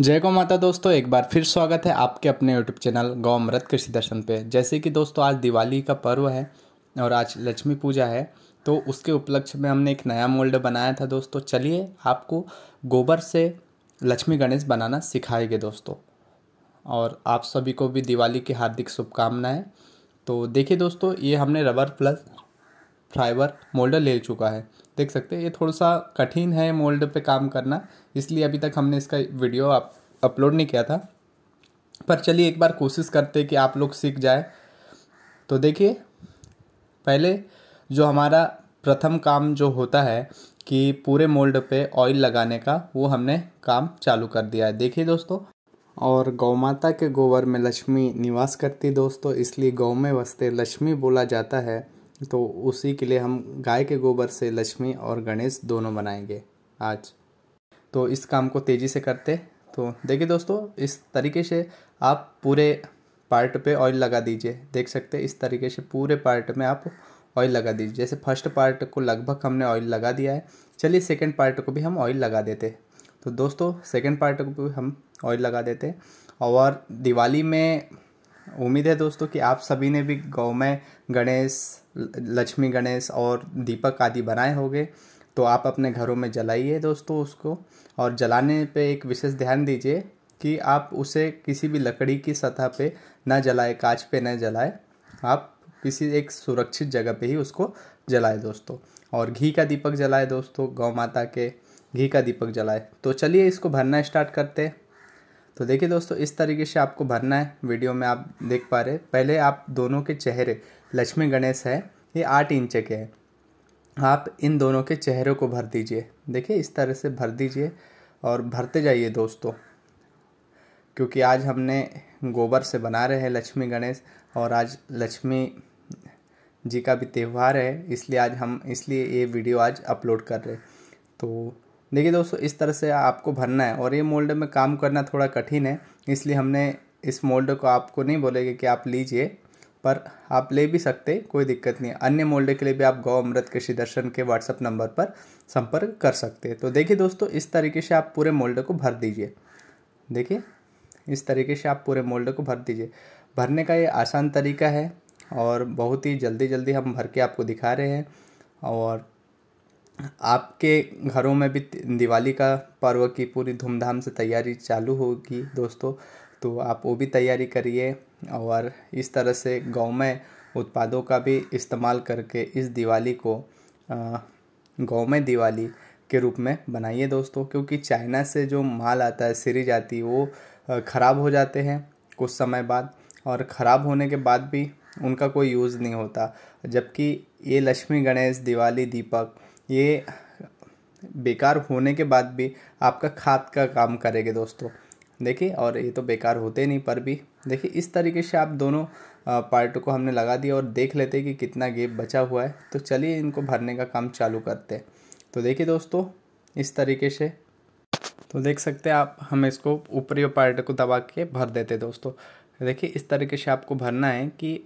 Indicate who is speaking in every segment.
Speaker 1: जय गौ माता दोस्तों एक बार फिर स्वागत है आपके अपने यूट्यूब चैनल गौ अमृत कृषि दर्शन पे जैसे कि दोस्तों आज दिवाली का पर्व है और आज लक्ष्मी पूजा है तो उसके उपलक्ष्य में हमने एक नया मोल्ड बनाया था दोस्तों चलिए आपको गोबर से लक्ष्मी गणेश बनाना सिखाएंगे दोस्तों और आप सभी को भी दिवाली की हार्दिक शुभकामनाएँ तो देखिए दोस्तों ये हमने रबर प्लस फाइबर मोल्डर ले चुका है देख सकते हैं ये थोड़ा सा कठिन है मोल्ड पे काम करना इसलिए अभी तक हमने इसका वीडियो आप अपलोड नहीं किया था पर चलिए एक बार कोशिश करते कि आप लोग सीख जाए तो देखिए पहले जो हमारा प्रथम काम जो होता है कि पूरे मोल्ड पे ऑयल लगाने का वो हमने काम चालू कर दिया है देखिए दोस्तों और गौ माता के गोबर में लक्ष्मी निवास करती दोस्तों इसलिए गौ में वस्ते लक्ष्मी बोला जाता है तो उसी के लिए हम गाय के गोबर से लक्ष्मी और गणेश दोनों बनाएंगे आज तो इस काम को तेज़ी से करते तो देखिए दोस्तों इस तरीके से आप पूरे पार्ट पे ऑयल लगा दीजिए देख सकते हैं इस तरीके से पूरे पार्ट में आप ऑयल लगा दीजिए जैसे फर्स्ट पार्ट को लगभग हमने ऑयल लगा दिया है चलिए सेकेंड पार्ट को भी हम ऑयल लगा देते तो दोस्तों सेकेंड पार्ट को भी हम ऑयल लगा देते और दिवाली में उम्मीद है दोस्तों कि आप सभी ने भी गौ में गणेश लक्ष्मी गणेश और दीपक आदि बनाए होंगे तो आप अपने घरों में जलाइए दोस्तों उसको और जलाने पे एक विशेष ध्यान दीजिए कि आप उसे किसी भी लकड़ी की सतह पे ना जलाए कांच पे ना जलाए आप किसी एक सुरक्षित जगह पे ही उसको जलाए दोस्तों और घी का दीपक जलाए दोस्तों गौ माता के घी का दीपक जलाए तो चलिए इसको भरना स्टार्ट करते हैं तो देखिए दोस्तों इस तरीके से आपको भरना है वीडियो में आप देख पा रहे पहले आप दोनों के चेहरे लक्ष्मी गणेश है ये आठ इंच के हैं आप इन दोनों के चेहरों को भर दीजिए देखिए इस तरह से भर दीजिए और भरते जाइए दोस्तों क्योंकि आज हमने गोबर से बना रहे हैं लक्ष्मी गणेश और आज लक्ष्मी जी का भी त्यौहार है इसलिए आज हम इसलिए ये वीडियो आज अपलोड कर रहे तो देखिए दोस्तों इस तरह से आपको भरना है और ये मोल्ड में काम करना थोड़ा कठिन है इसलिए हमने इस मोल्ड को आपको नहीं बोलेगे कि आप लीजिए पर आप ले भी सकते कोई दिक्कत नहीं अन्य मोल्डे के लिए भी आप गौ अमृत कृषि दर्शन के व्हाट्सअप नंबर पर संपर्क कर सकते हैं तो देखिए दोस्तों इस तरीके से आप पूरे मोल्ड को भर दीजिए देखिए इस तरीके से आप पूरे मोल्ड को भर दीजिए भरने का ये आसान तरीका है और बहुत ही जल्दी जल्दी हम भर के आपको दिखा रहे हैं और आपके घरों में भी दिवाली का पर्व की पूरी धूमधाम से तैयारी चालू होगी दोस्तों तो आप वो भी तैयारी करिए और इस तरह से गांव में उत्पादों का भी इस्तेमाल करके इस दिवाली को गांव में दिवाली के रूप में बनाइए दोस्तों क्योंकि चाइना से जो माल आता है सीरीज आती है वो ख़राब हो जाते हैं कुछ समय बाद और ख़राब होने के बाद भी उनका कोई यूज़ नहीं होता जबकि ये लक्ष्मी गणेश दिवाली दीपक ये बेकार होने के बाद भी आपका खाद का काम करेंगे दोस्तों देखिए और ये तो बेकार होते नहीं पर भी देखिए इस तरीके से आप दोनों पार्ट को हमने लगा दिया और देख लेते हैं कि कितना गेप बचा हुआ है तो चलिए इनको भरने का काम चालू करते हैं तो देखिए दोस्तों इस तरीके से तो देख सकते हैं आप हम इसको ऊपरी पार्ट को दबा के भर देते दोस्तों देखिए इस तरीके से आपको भरना है कि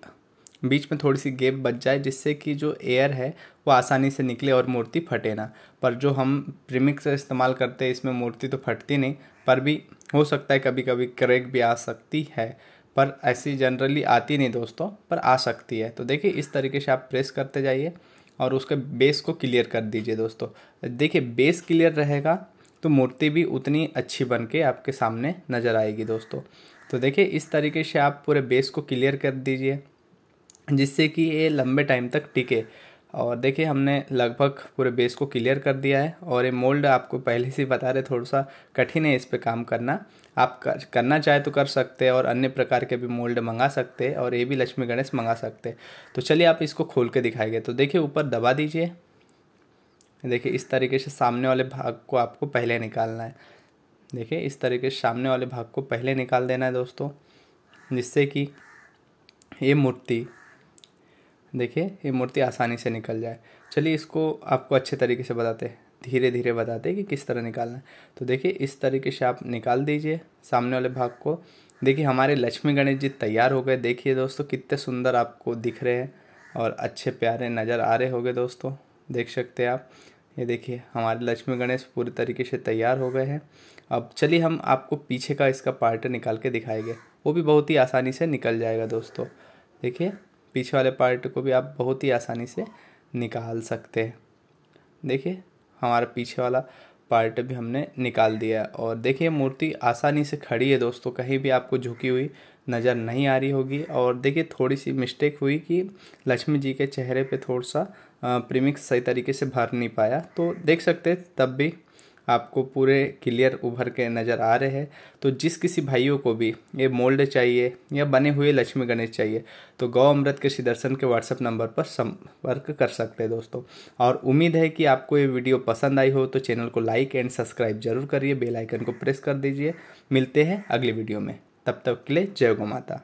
Speaker 1: बीच में थोड़ी सी गेप बच जाए जिससे कि जो एयर है वो आसानी से निकले और मूर्ति फटे ना पर जो हम प्रीमिक्स इस्तेमाल करते हैं इसमें मूर्ति तो फटती नहीं पर भी हो सकता है कभी कभी क्रैक भी आ सकती है पर ऐसी जनरली आती नहीं दोस्तों पर आ सकती है तो देखिए इस तरीके से आप प्रेस करते जाइए और उसके बेस को क्लियर कर दीजिए दोस्तों देखिए बेस क्लियर रहेगा तो मूर्ति भी उतनी अच्छी बन के आपके सामने नज़र आएगी दोस्तों तो देखिए इस तरीके से आप पूरे बेस को क्लियर कर दीजिए जिससे कि ये लंबे टाइम तक टिके और देखिए हमने लगभग पूरे बेस को क्लियर कर दिया है और ये मोल्ड आपको पहले से बता रहे थोड़ा सा कठिन है इस पर काम करना आप कर, करना चाहे तो कर सकते हैं और अन्य प्रकार के भी मोल्ड मंगा सकते हैं और ये भी लक्ष्मी गणेश मंगा सकते हैं तो चलिए आप इसको खोल के दिखाएंगे तो देखिए ऊपर दबा दीजिए देखिए इस तरीके से सामने वाले भाग को आपको पहले निकालना है देखिए इस तरीके से सामने वाले भाग को पहले निकाल देना है दोस्तों जिससे कि ये मूर्ति देखिए ये मूर्ति आसानी से निकल जाए चलिए इसको आपको अच्छे तरीके से बताते हैं धीरे धीरे बताते हैं कि किस तरह निकालना है तो देखिए इस तरीके से आप निकाल दीजिए सामने वाले भाग को देखिए हमारे लक्ष्मी गणेश जी तैयार हो गए देखिए दोस्तों कितने सुंदर आपको दिख रहे हैं और अच्छे प्यारे नज़र आ रहे हो दोस्तों देख सकते हैं आप ये देखिए हमारे लक्ष्मी गणेश पूरे तरीके से तैयार हो गए हैं अब चलिए हम आपको पीछे का इसका पार्ट निकाल के दिखाएंगे वो भी बहुत ही आसानी से निकल जाएगा दोस्तों देखिए पीछे वाले पार्ट को भी आप बहुत ही आसानी से निकाल सकते हैं देखिए हमारा पीछे वाला पार्ट भी हमने निकाल दिया और देखिए मूर्ति आसानी से खड़ी है दोस्तों कहीं भी आपको झुकी हुई नज़र नहीं आ रही होगी और देखिए थोड़ी सी मिस्टेक हुई कि लक्ष्मी जी के चेहरे पे थोड़ा सा प्रीमिक्स सही तरीके से भर नहीं पाया तो देख सकते तब भी आपको पूरे क्लियर उभर के नज़र आ रहे हैं तो जिस किसी भाइयों को भी ये मोल्ड चाहिए या बने हुए लक्ष्मी गणेश चाहिए तो गौ अमृत कृषि दर्शन के व्हाट्सअप नंबर पर संपर्क कर सकते हैं दोस्तों और उम्मीद है कि आपको ये वीडियो पसंद आई हो तो चैनल को लाइक एंड सब्सक्राइब जरूर करिए बेलाइकन को प्रेस कर दीजिए मिलते हैं अगले वीडियो में तब तक के लिए जय गौ माता